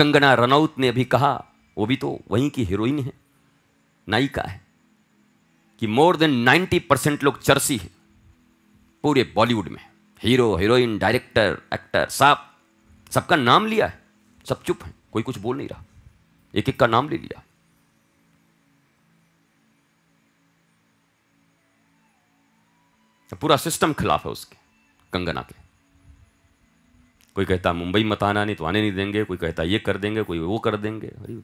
कंगना रनौत ने अभी कहा वो भी तो वहीं की हीरोइन है नायिका है कि मोर देन 90 परसेंट लोग चर्सी है पूरे बॉलीवुड में हीरो हीरोइन डायरेक्टर एक्टर साफ सबका नाम लिया है सब चुप है कोई कुछ बोल नहीं रहा एक एक का नाम ले लिया पूरा सिस्टम खिलाफ है उसके कंगना के कोई कहता मुंबई मत आना नहीं तो आने नहीं देंगे कोई कहता ये कर देंगे कोई वो कर देंगे अरे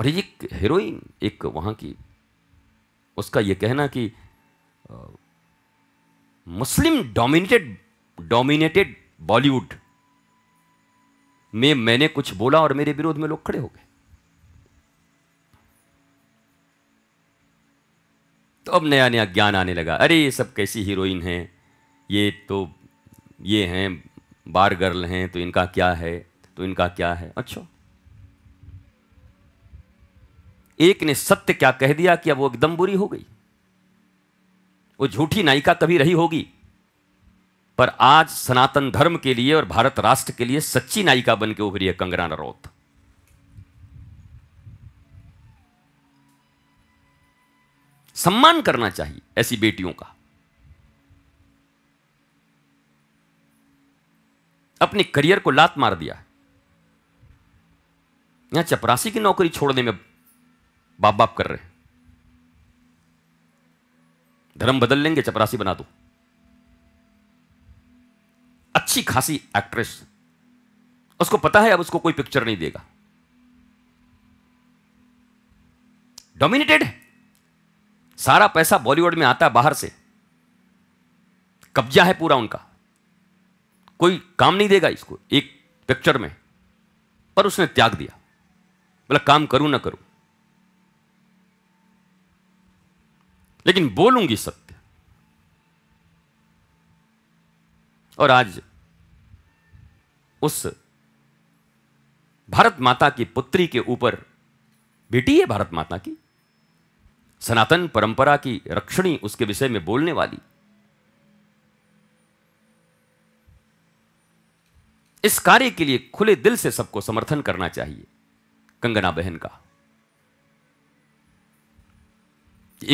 और एक हीरोइन एक वहां की उसका ये कहना कि मुस्लिम डोमिनेटेड डोमिनेटेड बॉलीवुड में मैंने कुछ बोला और मेरे विरोध में लोग खड़े हो गए तो अब नया नया ज्ञान आने लगा अरे ये सब कैसी हीरोइन हैं ये तो ये हैं बार गर्ल हैं तो इनका क्या है तो इनका क्या है अच्छा एक ने सत्य क्या कह दिया कि अब वो एकदम बुरी हो गई वो झूठी नायिका कभी रही होगी पर आज सनातन धर्म के लिए और भारत राष्ट्र के लिए सच्ची नायिका बन के उभरी है कंगना रौत सम्मान करना चाहिए ऐसी बेटियों का अपने करियर को लात मार दिया यहां चपरासी की नौकरी छोड़ने में बाप बाप कर रहे हैं धर्म बदल लेंगे चपरासी बना दो अच्छी खासी एक्ट्रेस उसको पता है अब उसको कोई पिक्चर नहीं देगा डोमिनेटेड है सारा पैसा बॉलीवुड में आता है बाहर से कब्जा है पूरा उनका कोई काम नहीं देगा इसको एक पिक्चर में पर उसने त्याग दिया बोला काम करूं ना करूं लेकिन बोलूंगी सत्य और आज उस भारत माता की पुत्री के ऊपर बेटी है भारत माता की सनातन परंपरा की रक्षणी उसके विषय में बोलने वाली इस कार्य के लिए खुले दिल से सबको समर्थन करना चाहिए कंगना बहन का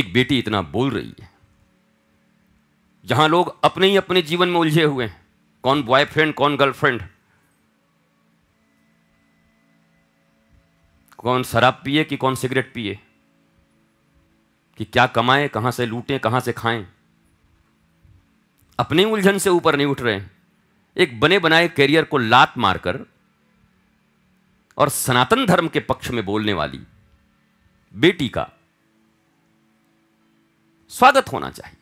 एक बेटी इतना बोल रही है जहां लोग अपने ही अपने जीवन में उलझे हुए हैं कौन बॉयफ्रेंड कौन गर्लफ्रेंड कौन शराब पिए कि कौन सिगरेट पिए कि क्या कमाएं कहां से लूटें कहां से खाएं अपने उलझन से ऊपर नहीं उठ रहे एक बने बनाए कैरियर को लात मारकर और सनातन धर्म के पक्ष में बोलने वाली बेटी का स्वागत होना चाहिए